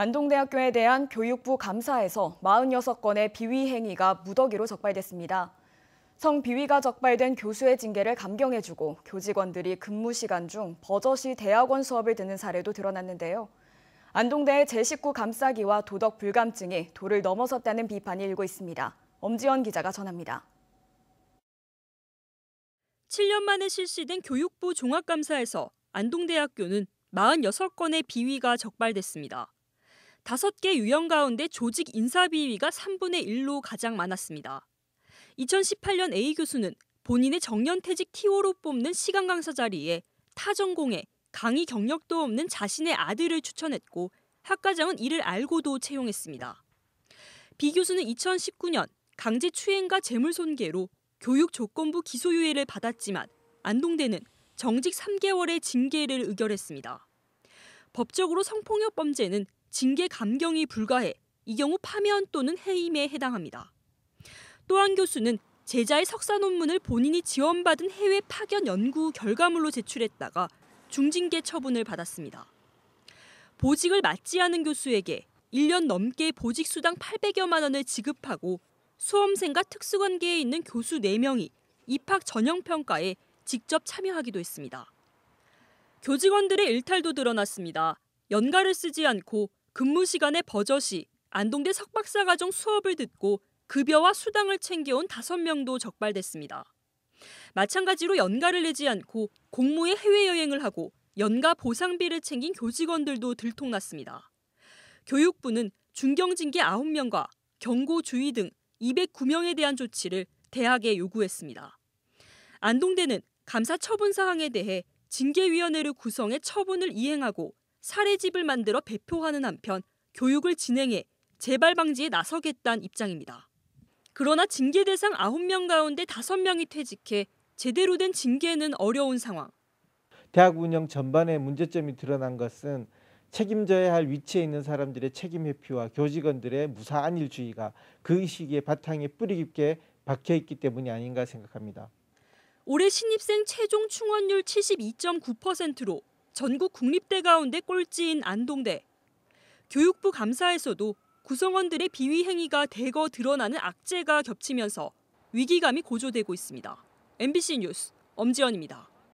안동대학교에 대한 교육부 감사에서 46건의 비위 행위가 무더기로 적발됐습니다. 성비위가 적발된 교수의 징계를 감경해주고 교직원들이 근무 시간 중 버젓이 대학원 수업을 듣는 사례도 드러났는데요. 안동대의 제19 감싸기와 도덕 불감증이 도를 넘어섰다는 비판이 일고 있습니다. 엄지원 기자가 전합니다. 7년 만에 실시된 교육부 종합감사에서 안동대학교는 46건의 비위가 적발됐습니다. 다섯 개 유형 가운데 조직 인사비위가 3분의 1로 가장 많았습니다. 2018년 A 교수는 본인의 정년퇴직 TO로 뽑는 시간 강사 자리에 타 전공에 강의 경력도 없는 자신의 아들을 추천했고 학과장은 이를 알고도 채용했습니다. B 교수는 2019년 강제 추행과 재물손괴로 교육조건부 기소유예를 받았지만 안동대는 정직 3개월의 징계를 의결했습니다. 법적으로 성폭력 범죄는 징계 감경이 불가해 이 경우 파면 또는 해임에 해당합니다. 또한 교수는 제자의 석사 논문을 본인이 지원받은 해외 파견 연구 결과물로 제출했다가 중징계 처분을 받았습니다. 보직을 맞지 않은 교수에게 1년 넘게 보직 수당 800여만 원을 지급하고 수험생과 특수관계에 있는 교수 4명이 입학 전형 평가에 직접 참여하기도 했습니다. 교직원들의 일탈도 드러났습니다. 연가를 쓰지 않고 근무 시간에 버젓이 안동대 석박사과정 수업을 듣고 급여와 수당을 챙겨온 다섯 명도 적발됐습니다. 마찬가지로 연가를 내지 않고 공무에 해외여행을 하고 연가 보상비를 챙긴 교직원들도 들통났습니다. 교육부는 중경징계 9명과 경고주의 등 209명에 대한 조치를 대학에 요구했습니다. 안동대는 감사 처분 사항에 대해 징계위원회를 구성해 처분을 이행하고 사례집을 만들어 배포하는 한편 교육을 진행해 재발 방지에 나서겠다는 입장입니다. 그러나 징계 대상 9명 가운데 5명이 퇴직해 제대로 된 징계는 어려운 상황. 대학 운영 전반의 문제점이 드러난 것은 책임져야 할 위치에 있는 사람들의 책임 회피와 교직원들의 무사한 일주의가 그 시기에 바탕에 뿌리 깊게 박혀 있기 때문이 아닌가 생각합니다. 올해 신입생 최종 충원율 72.9%로 전국 국립대 가운데 꼴찌인 안동대. 교육부 감사에서도 구성원들의 비위 행위가 대거 드러나는 악재가 겹치면서 위기감이 고조되고 있습니다. MBC 뉴스 엄지연입니다.